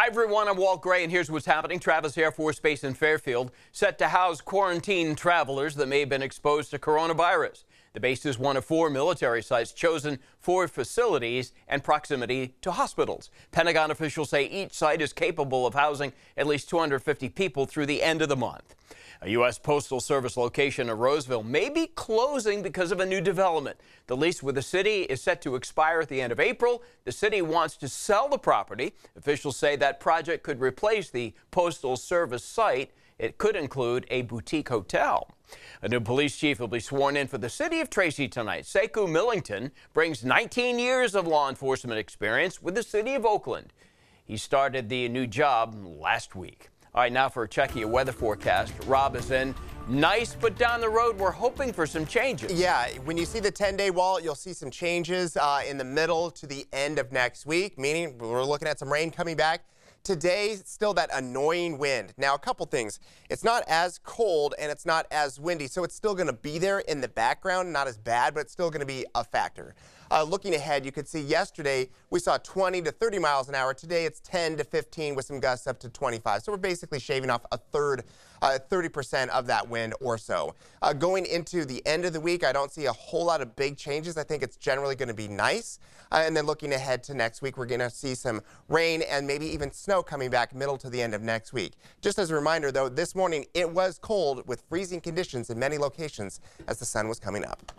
Hi, everyone. I'm Walt Gray, and here's what's happening. Travis Air Force Base in Fairfield set to house quarantined travelers that may have been exposed to coronavirus. The base is one of four military sites chosen for facilities and proximity to hospitals. Pentagon officials say each site is capable of housing at least 250 people through the end of the month. A U.S. Postal Service location in Roseville may be closing because of a new development. The lease with the city is set to expire at the end of April. The city wants to sell the property. Officials say that project could replace the Postal Service site. It could include a boutique hotel. A new police chief will be sworn in for the city of Tracy tonight. Sekou Millington brings 19 years of law enforcement experience with the city of Oakland. He started the new job last week. All right, now for a checking your weather forecast. Rob is in. Nice, but down the road, we're hoping for some changes. Yeah, when you see the 10-day wall, you'll see some changes uh, in the middle to the end of next week, meaning we're looking at some rain coming back. Today, still that annoying wind. Now, a couple things. It's not as cold and it's not as windy, so it's still going to be there in the background. Not as bad, but it's still going to be a factor. Uh, looking ahead, you could see yesterday we saw 20 to 30 miles an hour. Today it's 10 to 15 with some gusts up to 25. So we're basically shaving off a third, 30% uh, of that wind or so. Uh, going into the end of the week, I don't see a whole lot of big changes. I think it's generally going to be nice. Uh, and then looking ahead to next week, we're going to see some rain and maybe even snow coming back middle to the end of next week. Just as a reminder, though, this morning it was cold with freezing conditions in many locations as the sun was coming up.